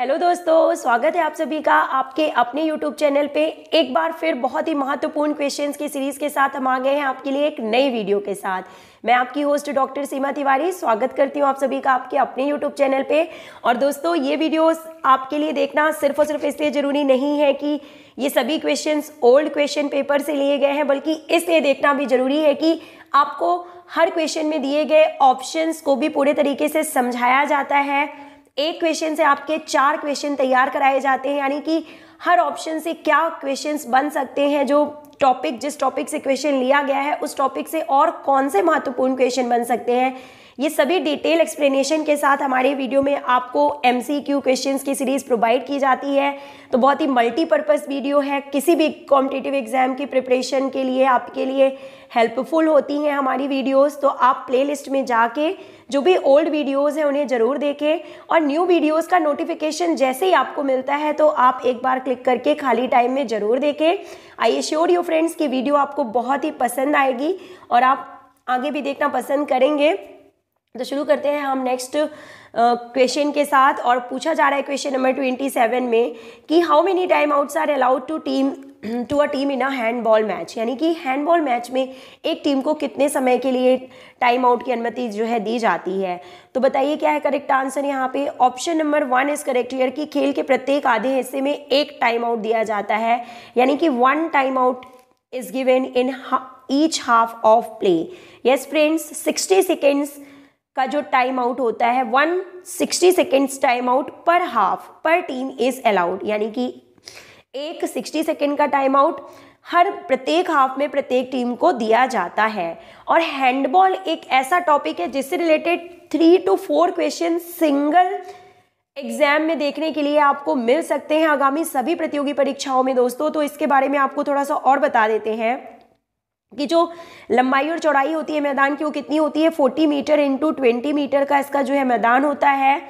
hello दोस्तों स्वागत है आप सभी का आपके अपने यूट्यूब चैनल पे एक बार फिर बहुत ही महत्वपूर्ण क्वेश्चंस की सीरीज के साथ हम आ गए हैं आपके लिए एक नई वीडियो के साथ मैं आपकी होस्ट डॉक्टर सीमा तिवारी स्वागत करती हूँ आप सभी का आपके अपने यूट्यूब चैनल पे और दोस्तों ये वीडियो आपके लिए देखना सिर्फ और सिर्फ इसलिए ज़रूरी नहीं है कि ये सभी क्वेश्चन ओल्ड क्वेश्चन पेपर से लिए गए हैं बल्कि इसलिए देखना भी ज़रूरी है कि आपको हर क्वेश्चन में दिए गए ऑप्शंस को भी पूरे तरीके से समझाया जाता है एक क्वेश्चन से आपके चार क्वेश्चन तैयार कराए जाते हैं यानी कि हर ऑप्शन से क्या क्वेश्चंस बन सकते हैं जो टॉपिक जिस टॉपिक से क्वेश्चन लिया गया है उस टॉपिक से और कौन से महत्वपूर्ण क्वेश्चन बन सकते हैं ये सभी डिटेल एक्सप्लेनेशन के साथ हमारे वीडियो में आपको एम सी क्यू क्वेश्चन की सीरीज़ प्रोवाइड की जाती है तो बहुत ही मल्टीपर्पज़ वीडियो है किसी भी कॉम्पिटेटिव एग्जाम की प्रिपरेशन के लिए आपके लिए हेल्पफुल होती हैं हमारी वीडियोस तो आप प्लेलिस्ट में जाके जो भी ओल्ड वीडियोस हैं उन्हें ज़रूर देखें और न्यू वीडियोस का नोटिफिकेशन जैसे ही आपको मिलता है तो आप एक बार क्लिक करके खाली टाइम में ज़रूर देखें आई श्योर यू फ्रेंड्स की वीडियो आपको बहुत ही पसंद आएगी और आप आगे भी देखना पसंद करेंगे तो शुरू करते हैं हम नेक्स्ट क्वेश्चन के साथ और पूछा जा रहा है क्वेश्चन नंबर ट्वेंटी सेवन में कि how many time outs are allowed to team to a team in a handball match यानी कि हैंडबॉल मैच में एक टीम को कितने समय के लिए टाइम आउट की अनुमति जो है दी जाती है तो बताइए क्या है करेक्ट आंसर यहाँ पे option number one is correct ईयर कि खेल के प्रत्येक आधे हिस्से में एक टाइम आउट दिया जाता है यानी कि one time out is given in each half of play yes friends sixty seconds का जो टाइम आउट होता है one sixty seconds time out per half per team is allowed यानी कि एक सिक्सटी सेकेंड का टाइम आउट हर प्रत्येक हाफ में प्रत्येक टीम को दिया जाता है और हैंडबॉल एक ऐसा टॉपिक है जिससे related three two four question single exam में देखने के लिए आपको मिल सकते हैं आगामी सभी प्रतियोगी परीक्षाओं में दोस्तों तो इसके बारे में आपको थोड़ा सा और बता देते हैं कि जो लंबाई और चौड़ाई होती है मैदान की वो कितनी होती है 40 मीटर इंटू ट्वेंटी मीटर का इसका जो है मैदान होता है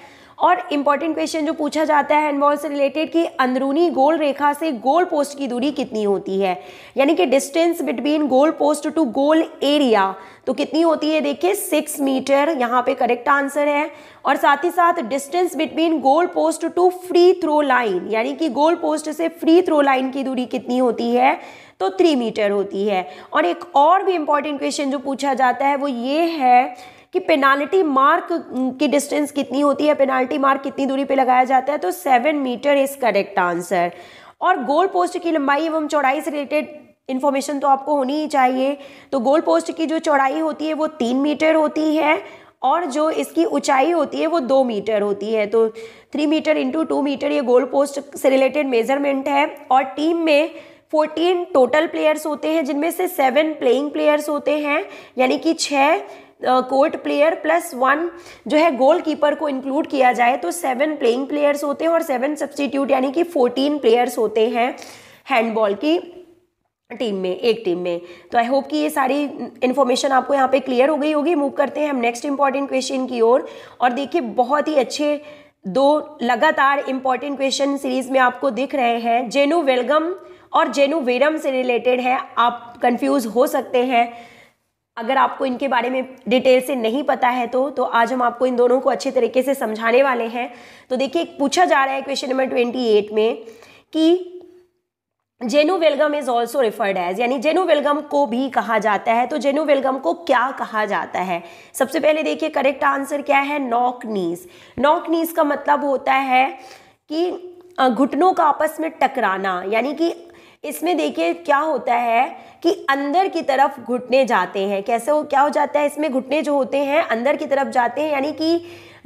और इम्पॉर्टेंट क्वेश्चन जो पूछा जाता है हैंडबॉल से रिलेटेड कि अंदरूनी गोल रेखा से गोल पोस्ट की दूरी कितनी होती है यानी कि distance between goal post to goal area तो कितनी होती है देखिए सिक्स मीटर यहाँ पे करेक्ट आंसर है और साथ ही साथ distance between goal post to free throw line यानी कि गोल पोस्ट से फ्री थ्रो लाइन की दूरी कितनी होती है तो थ्री मीटर होती है और एक और भी इम्पॉर्टेंट क्वेश्चन जो पूछा जाता है वो ये है कि पेनाल्टी मार्क की डिस्टेंस कितनी होती है पेनाल्टी मार्क कितनी दूरी पे लगाया जाता है तो seven metre is correct answer और गोल पोस्ट की लंबाई एवं चौड़ाई से रिलेटेड इन्फॉर्मेशन तो आपको होनी ही चाहिए तो गोल पोस्ट की जो चौड़ाई होती है वो तीन मीटर होती है और जो इसकी ऊंचाई होती है वो दो मीटर होती है तो three metre into two metre ये गोल पोस्ट से रिलेटेड मेजरमेंट है और टीम में फोर्टीन टोटल प्लेयर्स होते हैं जिनमें से सेवन प्लेइंग प्लेयर्स होते हैं यानी कि छः कोर्ट प्लेयर प्लस वन जो है गोल कीपर को इंक्लूड किया जाए तो सेवन प्लेइंग प्लेयर्स होते हैं और सेवन सब्सटीट्यूट यानी कि फोर्टीन प्लेयर्स होते हैं हैंडबॉल की टीम में एक टीम में तो आई होप कि ये सारी इन्फॉर्मेशन आपको यहाँ पे क्लियर हो गई होगी मूव करते हैं हम नेक्स्ट इंपॉर्टेंट क्वेश्चन की ओर और, देखिए बहुत ही अच्छे दो लगातार इंपॉर्टेंट क्वेश्चन सीरीज में आपको दिख रहे हैं जेनो वेलगम और जेनुवेरम से रिलेटेड है आप कंफ्यूज हो सकते हैं अगर आपको इनके बारे में डिटेल से नहीं पता है तो तो आज हम आपको इन दोनों को अच्छे तरीके से समझाने वाले हैं तो देखिए पूछा जा रहा है क्वेश्चन नंबर ट्वेंटी एट में कि genu valgum is also referred as यानी जेनुवेलगम को भी कहा जाता है तो जेनुवेलगम को क्या कहा जाता है सबसे पहले देखिए करेक्ट आंसर क्या है नॉकनीज नॉकनीज का मतलब होता है कि घुटनों का आपस में टकराना यानी कि इसमें देखिए क्या होता है कि अंदर की तरफ घुटने जाते हैं कैसे हो क्या हो जाता है इसमें घुटने जो होते हैं अंदर की तरफ जाते हैं यानी कि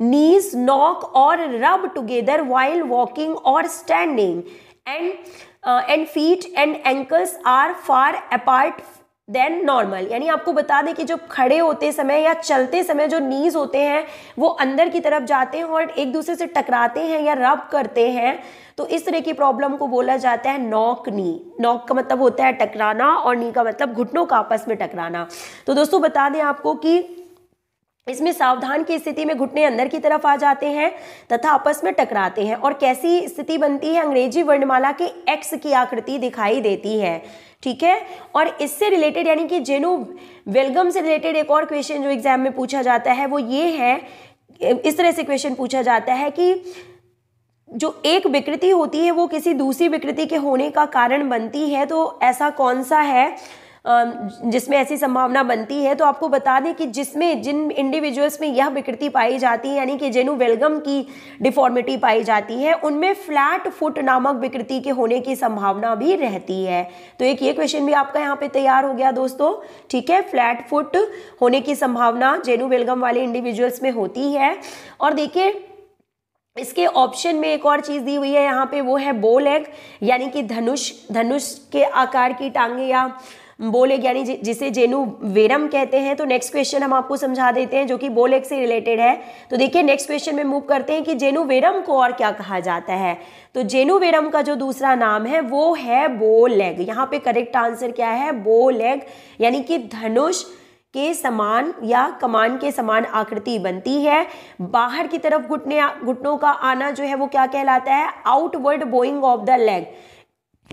नीज नॉक और रब टुगेदर वाइल वॉकिंग और standing and and feet and ankles are far apart than normal यानी आपको बता दें कि जो खड़े होते समय या चलते समय जो नीज होते हैं वो अंदर की तरफ जाते हैं और एक दूसरे से टकराते हैं या रब करते हैं तो इस तरह की प्रॉब्लम को बोला जाता है नॉक नी नॉक का मतलब होता है टकराना और नी का मतलब घुटनों का आपस में टकराना तो दोस्तों बता दें आपको कि इसमें सावधान की स्थिति में घुटने अंदर की तरफ आ जाते हैं तथा आपस में टकराते हैं और कैसी स्थिति बनती है अंग्रेजी वर्णमाला के एक्स की आकृति दिखाई देती है ठीक है और इससे रिलेटेड यानी कि जेनो वेलगम से रिलेटेड एक और क्वेश्चन जो एग्जाम में पूछा जाता है वो ये है इस तरह से क्वेश्चन पूछा जाता है कि जो एक विकृति होती है वो किसी दूसरी विकृति के होने का कारण बनती है तो ऐसा कौन सा है जिसमें ऐसी संभावना बनती है तो आपको बता दें कि जिसमें जिन इंडिविजुअल्स में यह विकृति पाई जाती है यानी कि जेनु वेलगम की डिफॉर्मिटी पाई जाती है उनमें फ्लैट फुट नामक विकृति के होने की संभावना भी रहती है तो एक ये क्वेश्चन भी आपका यहाँ पे तैयार हो गया दोस्तों ठीक है फ्लैट फुट होने की संभावना जेनु वेलगम वाले इंडिविजुअल्स में होती है और देखिए इसके ऑप्शन में एक और चीज़ दी हुई है यहाँ पे वो है बोल एग यानी कि धनुष धनुष के आकार की टांगे या बोलेग यानी जिसे जेनु वेरम कहते हैं तो नेक्स्ट क्वेश्चन हम आपको समझा देते हैं जो कि बोलेग से रिलेटेड है तो देखिए नेक्स्ट क्वेश्चन में मूव करते हैं कि जेनु वेरम को और क्या कहा जाता है तो जेनुवेरम का जो दूसरा नाम है वो है बोलेग यहाँ पे करेक्ट आंसर क्या है बोलेग यानी कि धनुष के समान या कमान के समान आकृति बनती है बाहर की तरफ घुटने घुटनों का आना जो है वो क्या कहलाता है outward bowing of the leg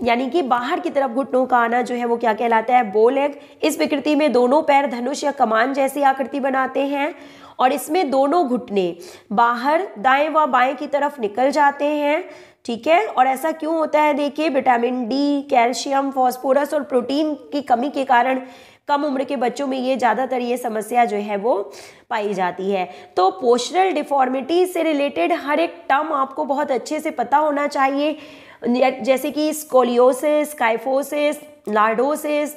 यानी कि बाहर की तरफ घुटनों का आना जो है वो क्या कहलाता है बो लेग इस विकृति में दोनों पैर धनुष या कमान जैसी आकृति बनाते हैं और इसमें दोनों घुटने बाहर दाएं व बाएं की तरफ निकल जाते हैं ठीक है और ऐसा क्यों होता है देखिए विटामिन डी कैल्शियम फॉस्फोरस और प्रोटीन की कमी के कारण कम उम्र के बच्चों में ये ज़्यादातर ये समस्या जो है वो पाई जाती है तो पोस्टरल डिफॉर्मिटी से रिलेटेड हर एक टर्म आपको बहुत अच्छे से पता होना चाहिए जैसे कि scoliosis kyphosis lordosis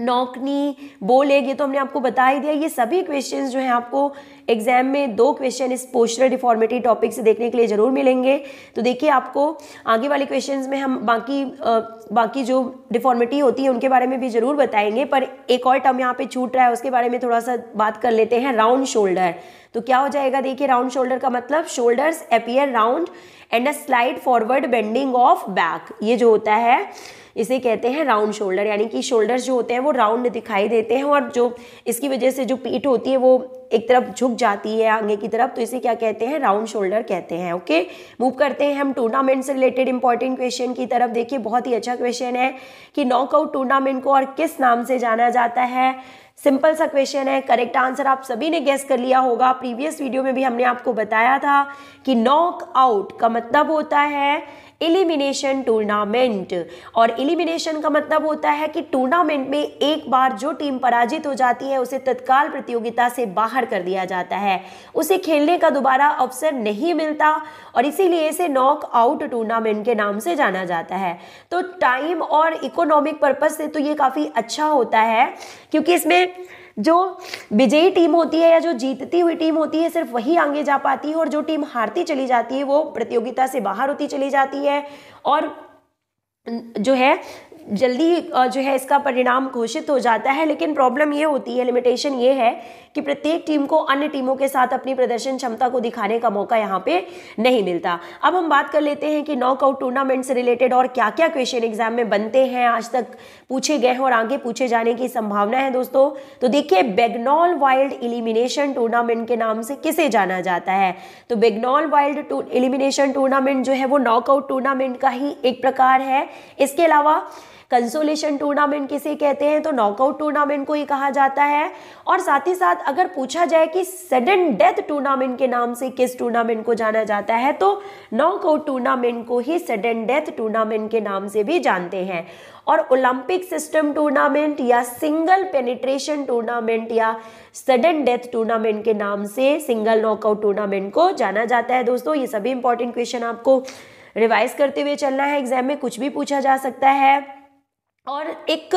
knock knee bowleg ये तो हमने आपको बता ही दिया ये सभी क्वेश्चंस जो हैं आपको एग्जाम में दो क्वेश्चन इस पोस्टर डिफॉर्मिटी टॉपिक से देखने के लिए ज़रूर मिलेंगे तो देखिए आपको आगे वाले क्वेश्चंस में हम बाकी आ, बाकी जो डिफॉर्मिटी होती है उनके बारे में भी ज़रूर बताएंगे पर एक और टर्म यहाँ पे छूट रहा है उसके बारे में थोड़ा सा बात कर लेते हैं राउंड शोल्डर तो क्या हो जाएगा देखिए राउंड शोल्डर का मतलब shoulders appear round and a slide forward bending of back ये जो होता है इसे कहते हैं राउंड शोल्डर यानी कि शोल्डर्स जो होते हैं वो राउंड दिखाई देते हैं और जो इसकी वजह से जो पीठ होती है वो एक तरफ झुक जाती है आगे की तरफ तो इसे क्या कहते हैं राउंड शोल्डर कहते हैं ओके मूव करते हैं हम टूर्नामेंट से रिलेटेड इंपॉर्टेंट क्वेश्चन की तरफ देखिए बहुत ही अच्छा क्वेश्चन है कि नॉकआउट टूर्नामेंट को और किस नाम से जाना जाता है सिंपल सा क्वेश्चन है करेक्ट आंसर आप सभी ने गेस कर लिया होगा प्रीवियस वीडियो में भी हमने आपको बताया था कि नॉक आउट का मतलब होता है एलिमिनेशन टूर्नामेंट और एलिमिनेशन का मतलब होता है कि टूर्नामेंट में एक बार जो टीम पराजित हो जाती है उसे तत्काल प्रतियोगिता से बाहर कर दिया जाता है उसे खेलने का दोबारा अवसर नहीं मिलता और इसीलिए इसे नॉक आउट टूर्नामेंट के नाम से जाना जाता है तो टाइम और इकोनॉमिक पर्पज से तो ये काफ़ी अच्छा होता है क्योंकि इसमें जो विजयी टीम होती है या जो जीतती हुई टीम होती है सिर्फ वही आगे जा पाती है और जो टीम हारती चली जाती है वो प्रतियोगिता से बाहर होती चली जाती है और जो है जल्दी जो है इसका परिणाम घोषित हो जाता है लेकिन प्रॉब्लम ये होती है लिमिटेशन ये है कि प्रत्येक टीम को अन्य टीमों के साथ अपनी प्रदर्शन क्षमता को दिखाने का मौका यहाँ पे नहीं मिलता अब हम बात कर लेते हैं कि नॉकआउट टूर्नामेंट से रिलेटेड और क्या क्या क्वेश्चन एग्जाम में बनते हैं आज तक पूछे गए हैं और आगे पूछे जाने की संभावना है दोस्तों तो देखिए बेगनॉल वाइल्ड इलिमिनेशन टूर्नामेंट के नाम से किसे जाना जाता है तो बेगनॉल वाइल्ड इलिमिनेशन टूर्नामेंट जो है वो नॉकआउट टूर्नामेंट का ही एक प्रकार है इसके अलावा कंसोलेशन टूर्नामेंट किसे कहते हैं तो नॉकआउट टूर्नामेंट को ही कहा जाता है और साथ ही साथ अगर पूछा जाए कि सडन डेथ टूर्नामेंट के नाम से किस टूर्नामेंट को जाना जाता है तो नॉकआउट टूर्नामेंट को ही सडन डेथ टूर्नामेंट के नाम से भी जानते हैं और ओलंपिक सिस्टम टूर्नामेंट या सिंगल पेनिट्रेशन टूर्नामेंट या सडन डेथ टूर्नामेंट के नाम से सिंगल नॉकआउट टूर्नामेंट को जाना जाता है दोस्तों ये सभी इंपॉर्टेंट क्वेश्चन आपको रिवाइज करते हुए चलना है एग्जाम में कुछ भी पूछा जा सकता है और एक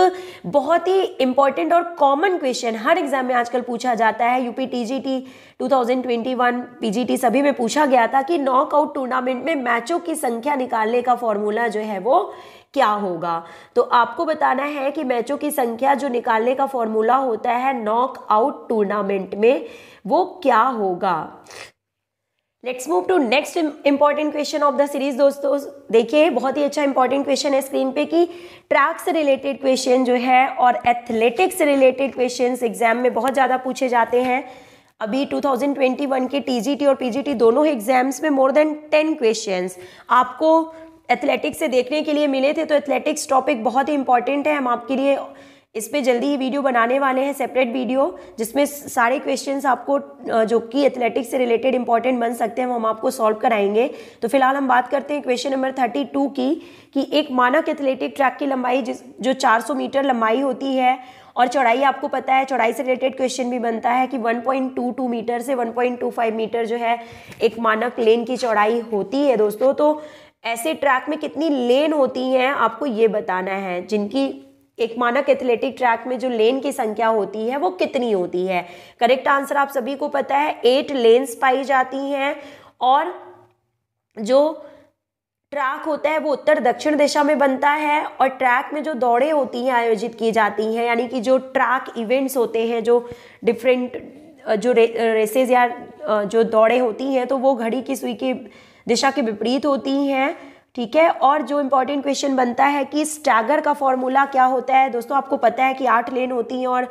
बहुत ही इम्पॉर्टेंट और कॉमन क्वेश्चन हर एग्जाम में आजकल पूछा जाता है यूपी टीजीटी 2021 पीजीटी सभी में पूछा गया था कि नॉकआउट टूर्नामेंट में मैचों की संख्या निकालने का फॉर्मूला जो है वो क्या होगा तो आपको बताना है कि मैचों की संख्या जो निकालने का फॉर्मूला होता है नॉकआउट टूर्नामेंट में वो क्या होगा let's move to next important question of the series दोस्तों देखिए बहुत ही अच्छा इंपॉर्टेंट क्वेश्चन है स्क्रीन पे कि ट्रैक से रिलेटेड क्वेश्चन जो है और एथलेटिक्स रिलेटेड क्वेश्चन एग्जाम में बहुत ज़्यादा पूछे जाते हैं अभी 2021 के टीजीटी और पीजीटी दोनों एग्जाम्स में मोर देन टेन क्वेश्चन आपको एथलेटिक्स से देखने के लिए मिले थे तो एथलेटिक्स टॉपिक बहुत ही इंपॉर्टेंट है हम आपके लिए इस पर जल्दी ही वीडियो बनाने वाले हैं सेपरेट वीडियो जिसमें सारे क्वेश्चंस आपको जो कि एथलेटिक्स से रिलेटेड इंपॉर्टेंट बन सकते हैं वो हम आपको सॉल्व कराएंगे तो फिलहाल हम बात करते हैं क्वेश्चन नंबर थर्टी टू की कि एक मानक एथलेटिक ट्रैक की लंबाई जिस जो चार सौ मीटर लंबाई होती है और चौड़ाई आपको पता है चौड़ाई से रिलेटेड क्वेश्चन भी बनता है कि 1.22 मीटर से 1.25 मीटर जो है एक मानक लेन की चौड़ाई होती है दोस्तों तो ऐसे ट्रैक में कितनी लेन होती हैं आपको ये बताना है जिनकी एक मानक एथलेटिक ट्रैक में जो लेन की संख्या होती है वो कितनी होती है करेक्ट आंसर आप सभी को पता है एट लेन्स पाई जाती हैं और जो ट्रैक होता है वो उत्तर दक्षिण दिशा में बनता है और ट्रैक में जो दौड़े होती हैं आयोजित की जाती हैं यानी कि जो ट्रैक इवेंट्स होते हैं जो डिफरेंट जो रे, रेसेस या जो दौड़े होती हैं तो वो घड़ी की सुई की दिशा के विपरीत होती हैं ठीक है और जो इम्पॉर्टेंट क्वेश्चन बनता है कि स्टैगर का फॉर्मूला क्या होता है दोस्तों आपको पता है कि आठ लेन होती हैं और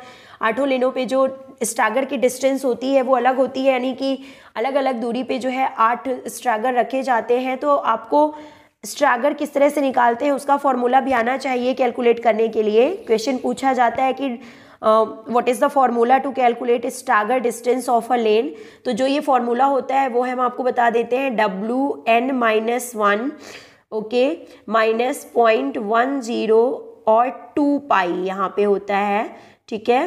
आठों लेनों पे जो स्टैगर की डिस्टेंस होती है वो अलग होती है यानी कि अलग अलग दूरी पे जो है आठ स्टैगर रखे जाते हैं तो आपको स्ट्रागर किस तरह से निकालते हैं उसका फॉर्मूला भी आना चाहिए कैलकुलेट करने के लिए क्वेश्चन पूछा जाता है कि what is the formula to calculate stagger distance of a lane तो जो ये फॉर्मूला होता है वो हम आपको बता देते हैं W N minus one okay minus point one zero और टू पाई यहाँ पे होता है ठीक है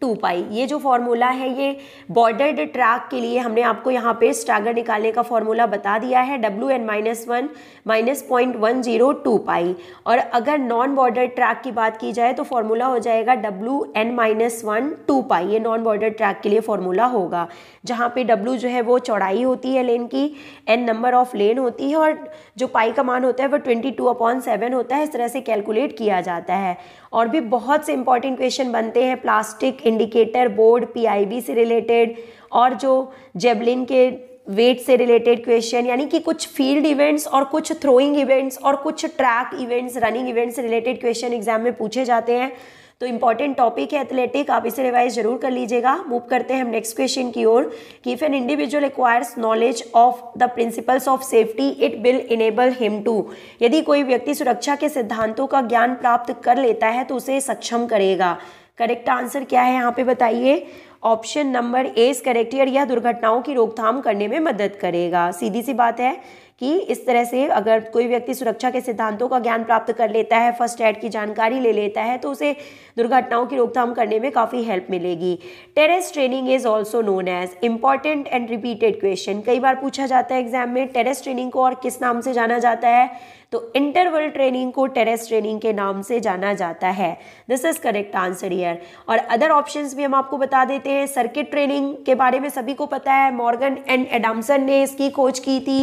टू पाई ये जो फॉर्मूला है ये बॉर्डर्ड ट्रैक के लिए हमने आपको यहाँ पे स्टागर निकालने का फॉर्मूला बता दिया है W N minus one minus point one zero two pi और अगर नॉन बॉर्डर ट्रैक की बात की जाए तो फॉर्मूला हो जाएगा W N minus one two pi ये नॉन बॉर्डर ट्रैक के लिए फॉर्मूला होगा जहाँ पे डब्ल्यू जो है वो चौड़ाई होती है लेन की एन नंबर ऑफ लेन होती है और जो पाई का मान होता है वो ट्वेंटी टू अपॉन सेवन होता है इस तरह से कैलकुलेट किया जाता है और भी बहुत से इंपॉर्टेंट क्वेश्चन बनते हैं प्लास्टिक इंडिकेटर बोर्ड पीआईबी से रिलेटेड और जो जेबलिन के वेट से रिलेटेड क्वेश्चन यानी कि कुछ फील्ड इवेंट्स और कुछ थ्रोइंग इवेंट्स और कुछ track events running events related question exam में पूछे जाते हैं तो इंपॉर्टेंट टॉपिक है एथलेटिक आप इसे रिवाइज जरूर कर लीजिएगा मूव करते हैं हम नेक्स्ट क्वेश्चन की ओर कि if an individual acquires knowledge of the principles of safety it will enable him to यदि कोई व्यक्ति सुरक्षा के सिद्धांतों का ज्ञान प्राप्त कर लेता है तो उसे सक्षम करेगा करेक्ट आंसर क्या है यहाँ पे बताइए option number A is correct यह दुर्घटनाओं की रोकथाम करने में मदद करेगा सीधी सी बात है कि इस तरह से अगर कोई व्यक्ति सुरक्षा के सिद्धांतों का ज्ञान प्राप्त कर लेता है फर्स्ट एड की जानकारी ले लेता है तो उसे दुर्घटनाओं की रोकथाम करने में काफ़ी हेल्प मिलेगी terrace training is also known as important and repeated question कई बार पूछा जाता है एग्जाम में टेरेस ट्रेनिंग को और किस नाम से जाना जाता है तो इंटरवल ट्रेनिंग को टेरेस ट्रेनिंग के नाम से जाना जाता है this is correct answer here और अदर ऑप्शंस भी हम आपको बता देते हैं सर्किट ट्रेनिंग के बारे में सभी को पता है मॉर्गन एंड एडामसन ने इसकी खोज की थी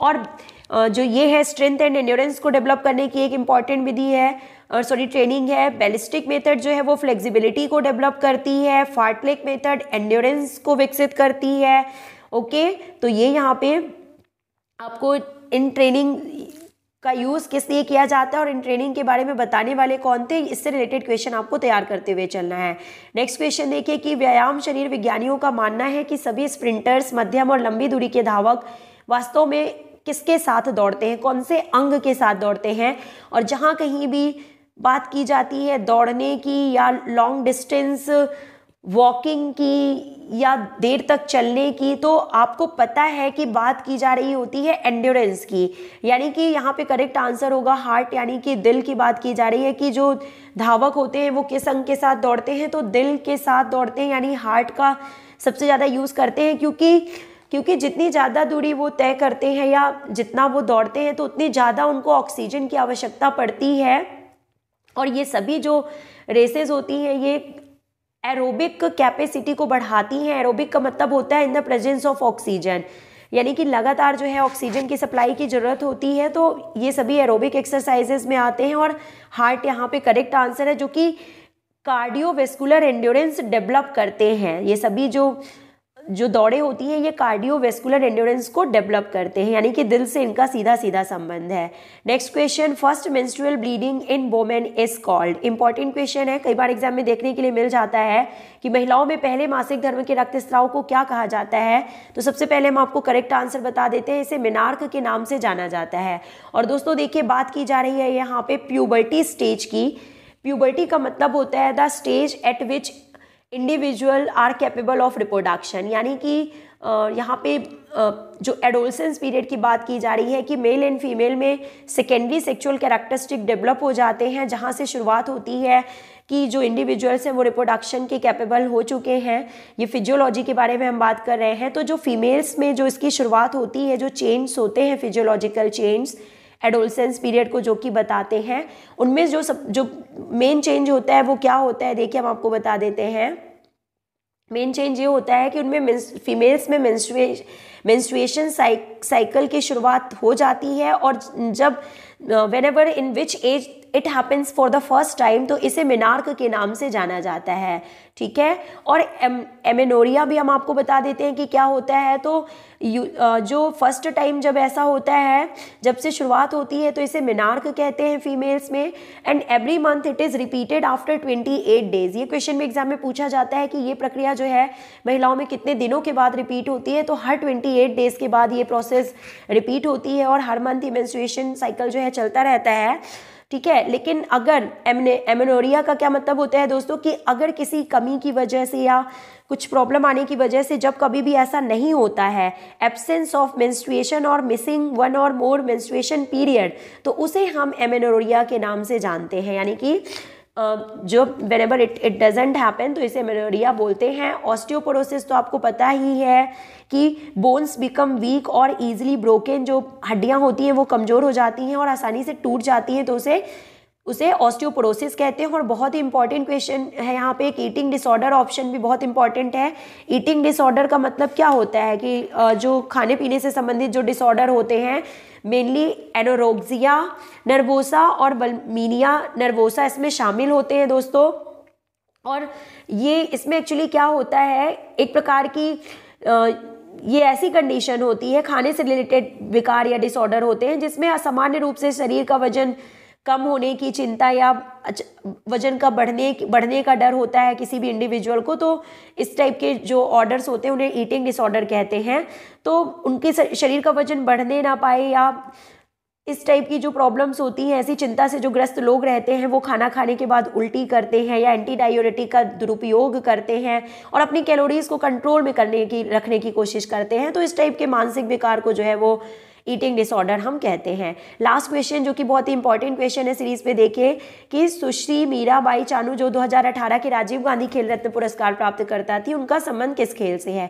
और जो ये है स्ट्रेंथ एंड एंड्योरेंस को डेवलप करने की एक इम्पॉर्टेंट विधि है और सॉरी ट्रेनिंग है बैलिस्टिक मेथड जो है वो फ्लेक्सिबिलिटी को डेवलप करती है फार्टलेक मेथड एंड्योरेंस को विकसित करती है ओके तो ये यहाँ पे आपको इन ट्रेनिंग का यूज़ किस लिए किया जाता है और इन ट्रेनिंग के बारे में बताने वाले कौन थे इससे रिलेटेड क्वेश्चन आपको तैयार करते हुए चलना है नेक्स्ट क्वेश्चन देखिए कि व्यायाम शरीर विज्ञानियों का मानना है कि सभी स्प्रिंटर्स मध्यम और लंबी दूरी के धावक वास्तव में किसके साथ दौड़ते हैं कौन से अंग के साथ दौड़ते हैं और जहाँ कहीं भी बात की जाती है दौड़ने की या लॉन्ग डिस्टेंस वॉकिंग की या देर तक चलने की तो आपको पता है कि बात की जा रही होती है एंड्योरेंस की यानी कि यहाँ पे करेक्ट आंसर होगा हार्ट यानी कि दिल की बात की जा रही है कि जो धावक होते हैं वो किस अंग के साथ दौड़ते हैं तो दिल के साथ दौड़ते हैं यानी हार्ट का सबसे ज़्यादा यूज़ करते हैं क्योंकि क्योंकि जितनी ज़्यादा दूरी वो तय करते हैं या जितना वो दौड़ते हैं तो उतनी ज़्यादा उनको ऑक्सीजन की आवश्यकता पड़ती है और ये सभी जो रेसेस होती हैं ये एरोबिक कैपेसिटी को बढ़ाती हैं एरोबिक का मतलब होता है in the presence of oxygen यानी कि लगातार जो है ऑक्सीजन की सप्लाई की ज़रूरत होती है तो ये सभी एरोबिक एक्सरसाइजेज में आते हैं और हार्ट यहाँ पे करेक्ट आंसर है जो कि कार्डियोवेस्कुलर एंड्योरेंस डेवलप करते हैं ये सभी जो जो दौड़े होती हैं ये कार्डियोवेस्कुलर एंड्योरेंस को डेवलप करते हैं यानी कि दिल से इनका सीधा सीधा संबंध है next question first menstrual bleeding in women is called important question है कई बार एग्जाम में देखने के लिए मिल जाता है कि महिलाओं में पहले मासिक धर्म के रक्तस्राव को क्या कहा जाता है तो सबसे पहले हम आपको करेक्ट आंसर बता देते हैं इसे मिनार्क के नाम से जाना जाता है और दोस्तों देखिए बात की जा रही है यहाँ पे प्यूबर्टी स्टेज की प्यूबर्टी का मतलब होता है the stage at which individual are capable of reproduction यानी कि यहाँ पे जो एडोलसेंस पीरियड की बात की जा रही है कि मेल एंड फीमेल में सेकेंडरी सेक्चुअल कैरेक्टरिस्टिक डेवलप हो जाते हैं जहाँ से शुरुआत होती है कि जो इंडिविजुअल्स हैं वो रिप्रोडक्शन के कैपेबल हो चुके हैं ये फिजियोलॉजी के बारे में हम बात कर रहे हैं तो जो फीमेल्स में जो इसकी शुरुआत होती है जो चेंज्स होते हैं फिजियोलॉजिकल चेंज्स एडोलसेंस पीरियड को जो कि बताते हैं उनमें जो सब जो मेन चेंज होता है वो क्या होता है देखिए हम आपको बता देते हैं मेन चेंज ये होता है कि उनमें फीमेल्स में मेंस्ट्रुएशन साइक, साइकिल की शुरुआत हो जाती है और जब whenever in which age it happens for the first time तो इसे मिनार्क के नाम से जाना जाता है ठीक है और एम एमेनोरिया भी हम आपको बता देते हैं कि क्या होता है तो जो फर्स्ट टाइम जब ऐसा होता है जब से शुरुआत होती है तो इसे मिनार्क कहते हैं फीमेल्स में and every month it is repeated after twenty eight days ये क्वेश्चन में एग्जाम में पूछा जाता है कि ये प्रक्रिया जो है महिलाओं में कितने दिनों के बाद रिपीट होती है तो हर ट्वेंटी एट डेज के बाद ये प्रोसेस रिपीट होती है और हर मंथ इमेंसुएशन साइकिल जो है चलता रहता है ठीक है लेकिन अगर एमने एमनोरिया का क्या मतलब होता है दोस्तों कि अगर किसी कमी की वजह से या कुछ प्रॉब्लम आने की वजह से जब कभी भी ऐसा नहीं होता है एब्सेंस ऑफ मेंस्ट्रुएशन और मिसिंग वन और मोर मेंस्ट्रुएशन पीरियड तो उसे हम एमेनोरिया के नाम से जानते हैं यानी कि जो whenever it it doesn't happen तो इसे मेनोरिया बोलते हैं ऑस्टियोपोरोसिस तो आपको पता ही है कि बोन्स बिकम वीक और ईजिली ब्रोकन जो हड्डियाँ होती हैं वो कमज़ोर हो जाती हैं और आसानी से टूट जाती हैं तो उसे उसे ऑस्टियोपोरोसिस कहते हैं और बहुत ही इंपॉर्टेंट क्वेश्चन है यहाँ पे एक ईटिंग डिसऑर्डर ऑप्शन भी बहुत इंपॉर्टेंट है ईटिंग डिसऑर्डर का मतलब क्या होता है कि जो खाने पीने से संबंधित जो डिसऑर्डर होते हैं मेनली एनोरोग्जिया नर्वोसा और बलमीनिया नर्वोसा इसमें शामिल होते हैं दोस्तों और ये इसमें एक्चुअली क्या होता है एक प्रकार की आ, ये ऐसी कंडीशन होती है खाने से रिलेटेड विकार या डिसऑर्डर होते हैं जिसमें असामान्य रूप से शरीर का वजन कम होने की चिंता या वजन का बढ़ने बढ़ने का डर होता है किसी भी इंडिविजुअल को तो इस टाइप के जो ऑर्डर्स होते हैं उन्हें ईटिंग डिसऑर्डर कहते हैं तो उनके शरीर का वजन बढ़ने ना पाए या इस टाइप की जो प्रॉब्लम्स होती हैं ऐसी चिंता से जो ग्रस्त लोग रहते हैं वो खाना खाने के बाद उल्टी करते हैं या एंटी डायोरेटिक का दुरुपयोग करते हैं और अपनी कैलोरीज को कंट्रोल में करने की रखने की कोशिश करते हैं तो इस टाइप के मानसिक विकार को जो है वो ईटिंग डिसऑर्डर हम कहते हैं लास्ट क्वेश्चन जो कि बहुत ही इंपॉर्टेंट क्वेश्चन है सीरीज पे देखिए कि सुश्री मीराबाई चानू जो 2018 के राजीव गांधी खेल रत्न पुरस्कार प्राप्त करता थी उनका संबंध किस खेल से है